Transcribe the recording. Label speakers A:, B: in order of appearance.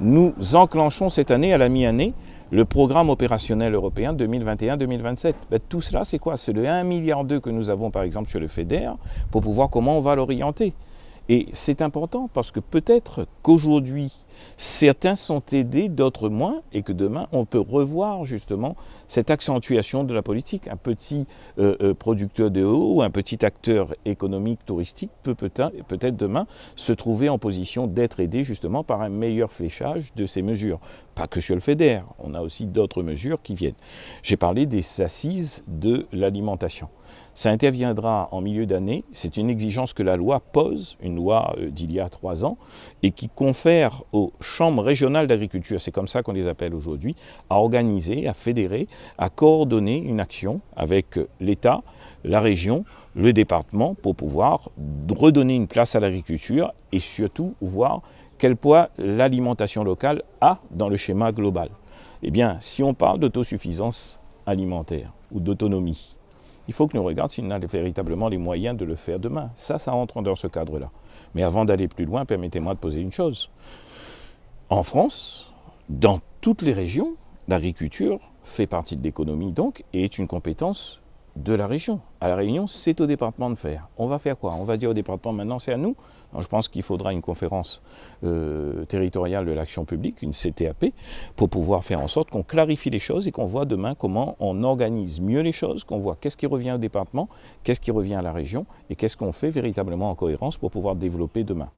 A: nous enclenchons cette année, à la mi-année, le programme opérationnel européen 2021-2027. Ben, tout cela, c'est quoi C'est le 1 milliard que nous avons, par exemple, sur le FEDER, pour pouvoir comment on va l'orienter. Et c'est important parce que peut-être qu'aujourd'hui, certains sont aidés, d'autres moins, et que demain, on peut revoir justement cette accentuation de la politique. Un petit euh, euh, producteur de haut ou un petit acteur économique touristique peut peut-être demain se trouver en position d'être aidé justement par un meilleur fléchage de ces mesures. Pas que sur le FEDER, on a aussi d'autres mesures qui viennent. J'ai parlé des assises de l'alimentation. Ça interviendra en milieu d'année. C'est une exigence que la loi pose, une loi euh, d'il y a trois ans, et qui confère aux chambres régionales d'agriculture, c'est comme ça qu'on les appelle aujourd'hui, à organiser, à fédérer, à coordonner une action avec euh, l'État, la région, le département, pour pouvoir redonner une place à l'agriculture et surtout voir quel poids l'alimentation locale a dans le schéma global. Eh bien, si on parle d'autosuffisance alimentaire ou d'autonomie, il faut que nous regardions s'il a véritablement les moyens de le faire demain. Ça, ça rentre dans ce cadre-là. Mais avant d'aller plus loin, permettez-moi de poser une chose. En France, dans toutes les régions, l'agriculture fait partie de l'économie donc et est une compétence de la région. À la Réunion, c'est au département de faire. On va faire quoi On va dire au département maintenant, c'est à nous. je pense qu'il faudra une conférence euh, territoriale de l'action publique, une CTAP, pour pouvoir faire en sorte qu'on clarifie les choses et qu'on voit demain comment on organise mieux les choses, qu'on voit qu'est-ce qui revient au département, qu'est-ce qui revient à la région et qu'est-ce qu'on fait véritablement en cohérence pour pouvoir développer demain.